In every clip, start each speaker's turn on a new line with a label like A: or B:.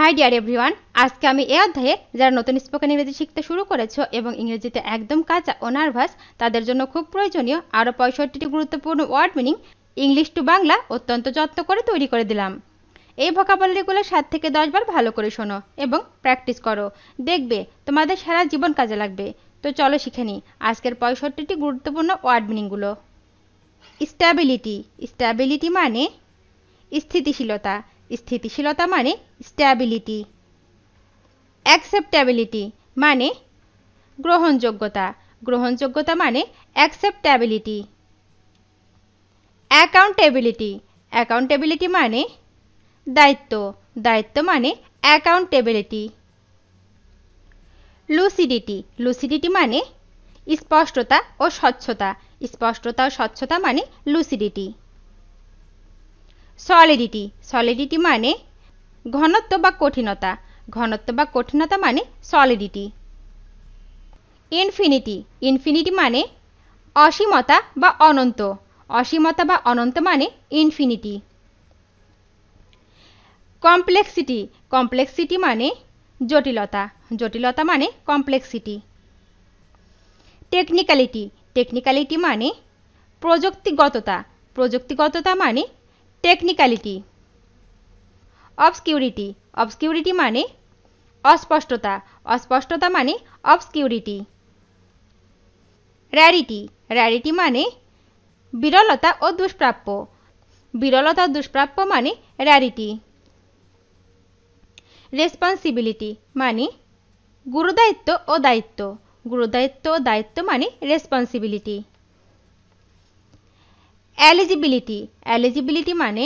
A: high deer everyone আজকে আমি এ অধ্যায়ে যারা নতুন স্পোকেন ইংরেজি শিখতে শুরু করেছো এবং ইংরেজিতে একদম কাঁচা ও নার্ভাস তাদের জন্য খুব প্রয়োজনীয় আরও পঁয়ষট্টিটি গুরুত্বপূর্ণ word meaning English to Bangla অত্যন্ত যত্ন করে তৈরি করে দিলাম এই ভোকাবলিগুলো সাত থেকে দশ বার ভালো করে শোনো এবং প্র্যাকটিস করো দেখবে তোমাদের সারা জীবন কাজে লাগবে তো চলো শিখে নিই আজকের পঁয়ষট্টিটি গুরুত্বপূর্ণ ওয়ার্ড মিনিংগুলো স্ট্যাবিলিটি স্ট্যাবিলিটি মানে স্থিতিশীলতা স্থিতিশীলতা মানে স্ট্যাবিলিটি অ্যাকসেপ্টেবিলিটি মানে গ্রহণযোগ্যতা গ্রহণযোগ্যতা মানে অ্যাকসেপ্টেবিলিটি অ্যাকাউন্টেবিলিটি অ্যাকাউন্টেবিলিটি মানে দায়িত্ব দায়িত্ব মানে অ্যাকাউন্টেবিলিটি লুসিডিটি লুসিডিটি মানে স্পষ্টতা ও স্বচ্ছতা স্পষ্টতা ও স্বচ্ছতা মানে লুসিডিটি সলিডিটি সলিডিটি মানে ঘনত্ব বা কঠিনতা ঘনত্ব বা কঠিনতা মানে সলিডিটি ইনফিনিটি ইনফিনিটি মানে অসীমতা বা অনন্ত অসীমতা বা অনন্ত মানে ইনফিনিটি কমপ্লেক্সিটি কমপ্লেক্সিটি মানে জটিলতা জটিলতা মানে কমপ্লেক্সিটি টেকনিক্যালিটি টেকনিক্যালিটি মানে প্রযুক্তিগততা প্রযুক্তিগততা মানে টেকনিক্যালিটি অবসকিউরিটি অবসকিউরিটি মানে অস্পষ্টতা অস্পষ্টতা মানে অবসকিউরিটি র্যারিটি র্যারিটি মানে বিরলতা ও দুষ্প্রাপ্য বিরলতা দুষ্প্রাপ্য মানে র্যারিটি রেসপন্সিবিলিটি মানে গুরুদায়িত্ব ও দায়িত্ব গুরুদায়িত্ব ও দায়িত্ব মানে রেসপন্সিবিলিটি এলিজিবিলিটি এলিজিবিলিটি মানে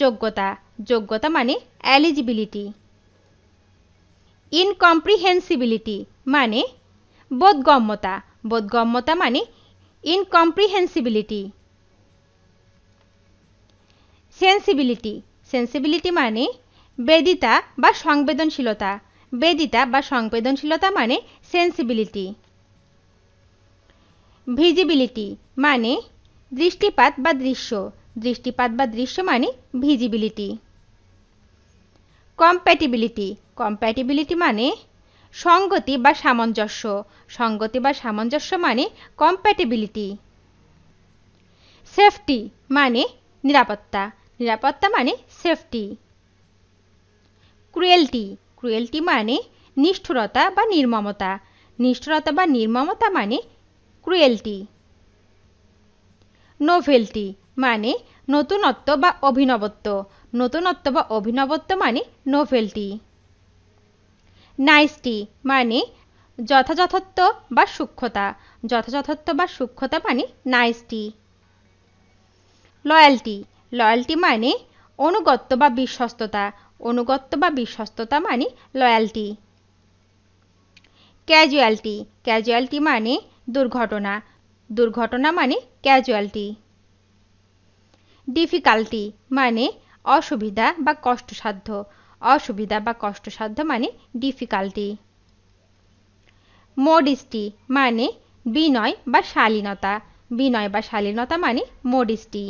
A: যোগ্যতা যোগ্যতা মানে এলিজিবিলিটি ইনকম্প্রিহেন্সিবিলিটি মানে বোধগম্যতা বোধগম্যতা মানে ইনকম্প্রিহেন্সিবিলিটি সেন্সিবিলিটি সেন্সিবিলিটি মানে বেদিতা বা সংবেদনশীলতা বেদিতা বা সংবেদনশীলতা মানে সেন্সিবিলিটি ভিজিবিলিটি মানে দৃষ্টিপাত বা দৃশ্য দৃষ্টিপাত বা দৃশ্য মানে ভিজিবিলিটি কম্প্যাটিবিলিটি কম্প্যাটিবিলিটি মানে সঙ্গতি বা সামঞ্জস্য সঙ্গতি বা সামঞ্জস্য মানে কম্প্যাটিবিলিটি সেফটি মানে নিরাপত্তা নিরাপত্তা মানে সেফটি ক্রুয়েলটি ক্রুয়েলটি মানে নিষ্ঠুরতা বা নির্মমতা নিষ্ঠুরতা বা নির্মমতা মানে ক্রুয়েলটি নোভেলটি মানে নতুনত্ব বা অভিনবত্ব নতুনত্ব বা অভিনবত্ব মানে নোভেলটি নাইসটি মানে যথাযথত্ব বা সূক্ষ্মতা যথাযথত্ব বা সূক্ষ্মতা মানে নাইসটি লয়্যালটি লয়্যালটি মানে অনুগত্য বা বিশ্বস্ততা অনুগত্য বা বিশ্বস্ততা মানে লয়্যালটি ক্যাজুয়ালটি ক্যাজুয়ালটি মানে দুর্ঘটনা দুর্ঘটনা মানে ক্যাজুয়ালটি ডিফিকাল্টি মানে অসুবিধা বা কষ্টসাধ্য অসুবিধা বা কষ্টসাধ্য মানে ডিফিকাল্টি মডিস্টি মানে বিনয় বা শালীনতা বিনয় বা শালীনতা মানে মডিস্টি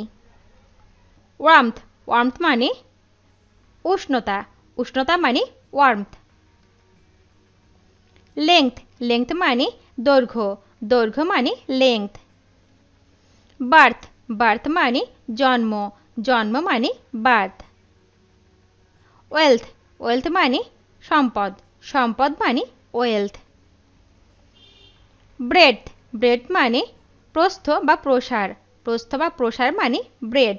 A: ওয়ার্মথ ওয়ার্মথ মানে উষ্ণতা উষ্ণতা মানে ওয়ার্মথ লেংথ লেংথ মানে দৈর্ঘ্য দৈর্ঘ্য মানে লেংথ বার্থ বার্থ মানে জন্ম জন্ম মানে বার্থ ওয়েলথ ওয়েলথ মানে সম্পদ সম্পদ মানে ওয়েলথ ব্রেড ব্রেড মানে প্রস্থ বা প্রসার প্রস্থ বা প্রসার মানে ব্রেড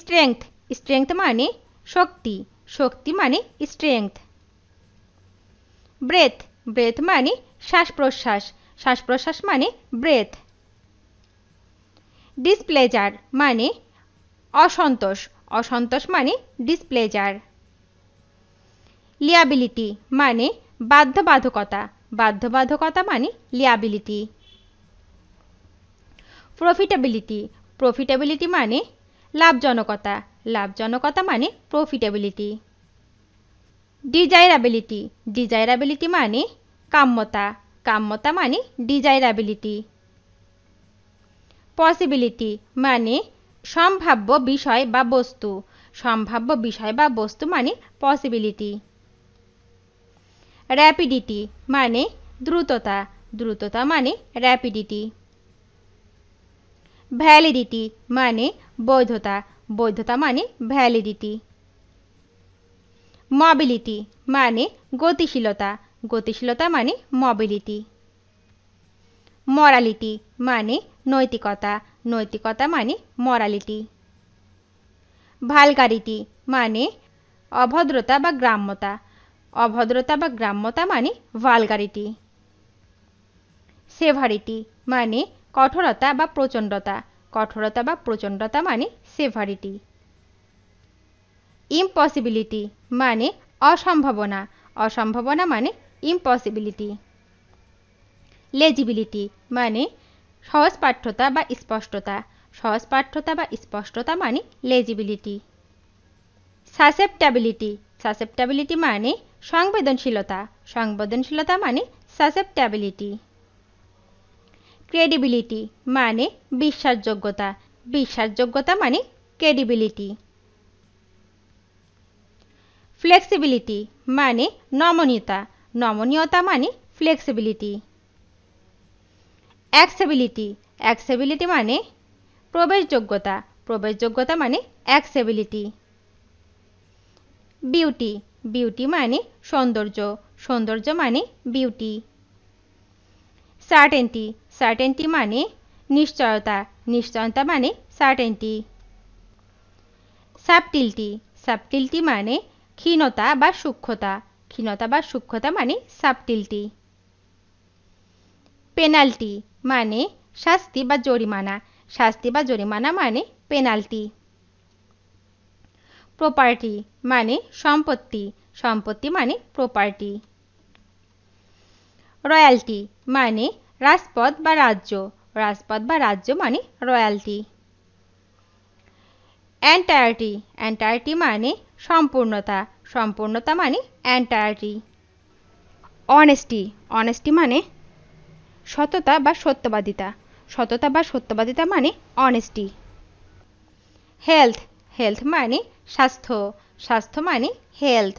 A: স্ট্রেংথ স্ট্রেংথ মানে শক্তি শক্তি মানে স্ট্রেংথ ব্রেথ ব্রেথ মানে শ্বাস প্রশ্বাস শ্বাস প্রশ্বাস মানে ব্রেথ ডিসপ্লেজার মানে অসন্তোষ অসন্তোষ মানে ডিসপ্লেজার লিয়াবিলিটি মানে বাধ্যবাধকতা বাধ্যবাধকতা মানে লিয়াবিলিটি প্রফিটেবিলিটি প্রফিটেবিলিটি মানে লাভজনকতা লাভজনকতা মানে প্রফিটেবিলিটি ডিজাইরাবিলিটি ডিজাইরাবিলিটি মানে কাম্যতা কাম্যতা মানে ডিজাইরাবিলিটি পসিবিলিটি মানে সম্ভাব্য বিষয় বা বস্তু সম্ভাব্য বিষয় বা বস্তু মানে পসিবিলিটি র্যাপিডিটি মানে দ্রুততা দ্রুততা মানে র্যাপিডিটি ভ্যালিডিটি মানে বৈধতা বৈধতা মানে ভ্যালিডিটি মবিলিটি মানে গতিশীলতা গতিশীলতা মানে মবিলিটি মরালিটি মানে নৈতিকতা নৈতিকতা মানে মরালিটি ভালগারিটি মানে অভদ্রতা বা গ্রাম্যতা অভদ্রতা বা গ্রাম্যতা মানে ভালগারিটি সেভারিটি মানে কঠোরতা বা প্রচণ্ডতা কঠোরতা বা প্রচণ্ডতা মানে সেভারিটি ইম্পসিবিলিটি মানে অসম্ভাবনা অসম্ভাবনা মানে ইম্পসিবিলিটি লেজিবিলিটি মানে সহজ পাঠ্যতা বা স্পষ্টতা সহজ পাঠ্যতা বা স্পষ্টতা মানে লেজিবিলিটি সাসেপ্টাবিলিটি সাসেপ্টাবিলিটি মানে সংবেদনশীলতা সংবেদনশীলতা মানে সাসেপ্টাবিলিটি ক্রেডিবিলিটি মানে বিশ্বাসযোগ্যতা বিশ্বাসযোগ্যতা মানে ক্রেডিবিলিটি ফ্লেক্সিবিলিটি মানে নমনীয়তা নমনীয়তা মানে ফ্লেক্সিবিলিটি অ্যাক্সেবিলিটি অ্যাক্সেবিলিটি মানে প্রবেশযোগ্যতা প্রবেশযোগ্যতা মানে অ্যাক্সেবিলিটি বিউটি বিউটি মানে সৌন্দর্য সৌন্দর্য মানে বিউটি সার্টেনটি সার্টেনটি মানে নিশ্চয়তা নিশ্চয়তা মানে সার্টেনটি সাবটিলটি সাবটিলটি মানে ক্ষীণতা বা সূক্ষ্মতা ক্ষীণতা বা সূক্ষ্মতা মানে সাবটিলটি পেনাল্টি মানে শাস্তি বা জরিমানা শাস্তি বা জরিমানা মানে পেনাল্টি প্রপার্টি মানে সম্পত্তি সম্পত্তি মানে প্রপার্টি রয়্যালটি মানে রাজপথ বা রাজ্য রাজপথ বা রাজ্য মানে রয়্যালটি অ্যান্টায়ারটি অ্যান্টায়ারটি মানে সম্পূর্ণতা সম্পূর্ণতা মানে অ্যান্টায়ারটি অনেস্টি অনেস্টি মানে সততা বা সত্যবাদিতা সততা বা সত্যবাদিতা মানে অনেস্টি হেলথ হেলথ মানে স্বাস্থ্য স্বাস্থ্য মানে হেলথ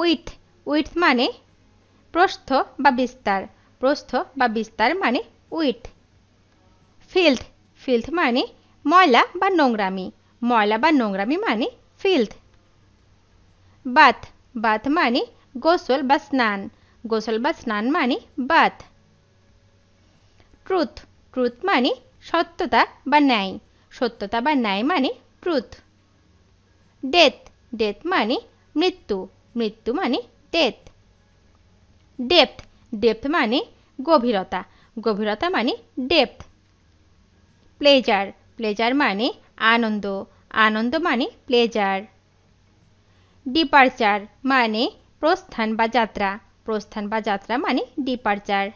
A: উইথ উইথ মানে প্রস্থ বা বিস্তার প্রস্থ বা বিস্তার মানে উইথ ফিল্থ ফিল্থ মানে ময়লা বা নোংরামি ময়লা বা নোংরামি মানে ফিল্থ বাথ বাথ মানে গোসল বা স্নান গোসল বা স্নান মানে বাথ ট্রুথ ট্রুথ মানে সত্যতা বা ন্যায় সত্যতা বা ন্যায় মানে ট্রুথ ডেথ ডেথ মানে মৃত্যু মৃত্যু মানে ডেথ ডেপথ ডেপথ মানে গভীরতা গভীরতা মানে ডেপথ প্লেজার প্লেজার মানে আনন্দ আনন্দ মানে প্লেজার ডিপার্চার মানে প্রস্থান বা যাত্রা প্রস্থান বা যাত্রা মানে ডিপার্চার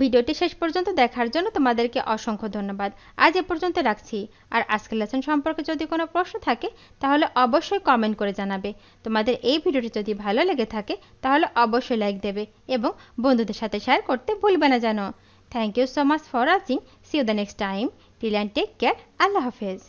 A: ভিডিওটি শেষ পর্যন্ত দেখার জন্য তোমাদেরকে অসংখ্য ধন্যবাদ আজ এ পর্যন্ত রাখছি আর আজকের লেসন সম্পর্কে যদি কোনো প্রশ্ন থাকে তাহলে অবশ্যই কমেন্ট করে জানাবে তোমাদের এই ভিডিওটি যদি ভালো লেগে থাকে তাহলে অবশ্যই লাইক দেবে এবং বন্ধুদের সাথে শেয়ার করতে ভুলবে না জানো thank you so much for watching see you the next time till and take care Allah হাফেজ